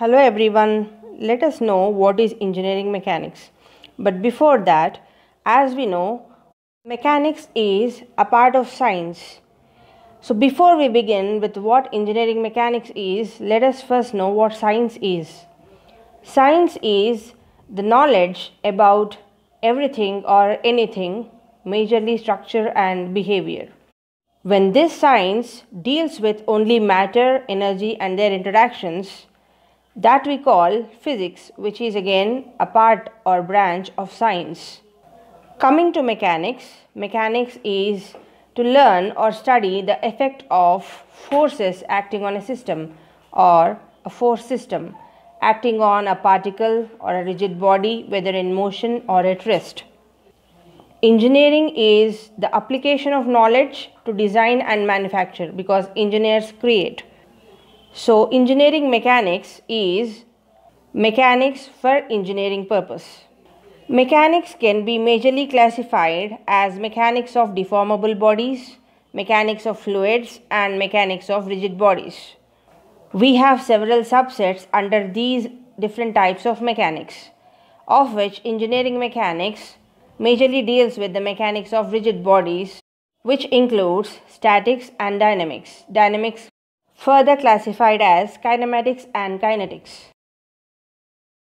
Hello everyone, let us know what is engineering mechanics. But before that, as we know, mechanics is a part of science. So before we begin with what engineering mechanics is, let us first know what science is. Science is the knowledge about everything or anything, majorly structure and behavior. When this science deals with only matter, energy and their interactions, that we call physics, which is again a part or branch of science. Coming to mechanics, mechanics is to learn or study the effect of forces acting on a system or a force system acting on a particle or a rigid body, whether in motion or at rest. Engineering is the application of knowledge to design and manufacture because engineers create. So engineering mechanics is mechanics for engineering purpose. Mechanics can be majorly classified as mechanics of deformable bodies, mechanics of fluids and mechanics of rigid bodies. We have several subsets under these different types of mechanics, of which engineering mechanics majorly deals with the mechanics of rigid bodies, which includes statics and dynamics. Dynamics further classified as kinematics and kinetics.